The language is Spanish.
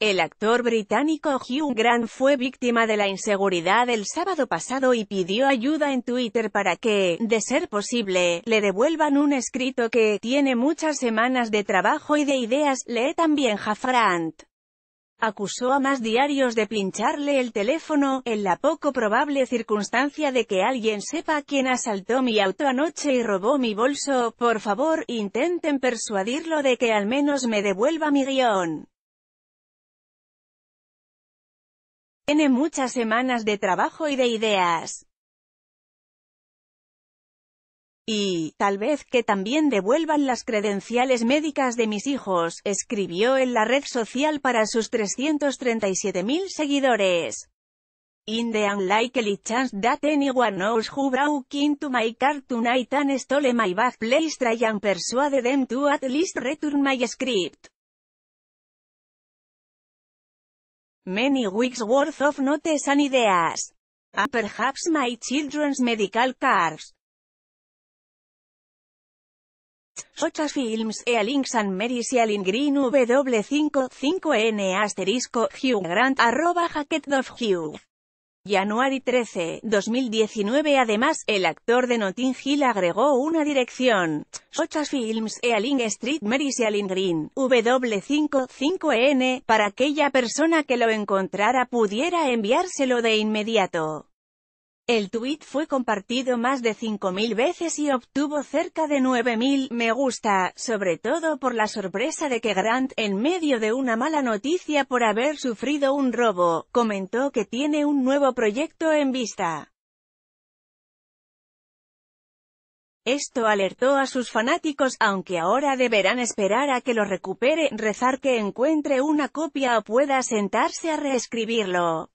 El actor británico Hugh Grant fue víctima de la inseguridad el sábado pasado y pidió ayuda en Twitter para que, de ser posible, le devuelvan un escrito que tiene muchas semanas de trabajo y de ideas, lee también Jafrant. Acusó a más diarios de pincharle el teléfono, en la poco probable circunstancia de que alguien sepa quién asaltó mi auto anoche y robó mi bolso, por favor, intenten persuadirlo de que al menos me devuelva mi guión. Tiene muchas semanas de trabajo y de ideas. Y, tal vez que también devuelvan las credenciales médicas de mis hijos, escribió en la red social para sus 337.000 seguidores. In the unlikely chance that anyone knows who broke into my car tonight and stole my bad place try and persuade them to at least return my script. Many weeks worth of notes and ideas. And perhaps my children's medical cards. Such films, e links and Mericial green w 55 n asterisco Hugh Grant arroba jacket of Hugh. January 13, 2019 Además, el actor de Notting Hill agregó una dirección, Ochas Films Films, Ealing Street Mary's Ealing Green, W55N, para aquella persona que lo encontrara pudiera enviárselo de inmediato. El tuit fue compartido más de 5.000 veces y obtuvo cerca de 9.000 me gusta, sobre todo por la sorpresa de que Grant, en medio de una mala noticia por haber sufrido un robo, comentó que tiene un nuevo proyecto en vista. Esto alertó a sus fanáticos, aunque ahora deberán esperar a que lo recupere, rezar que encuentre una copia o pueda sentarse a reescribirlo.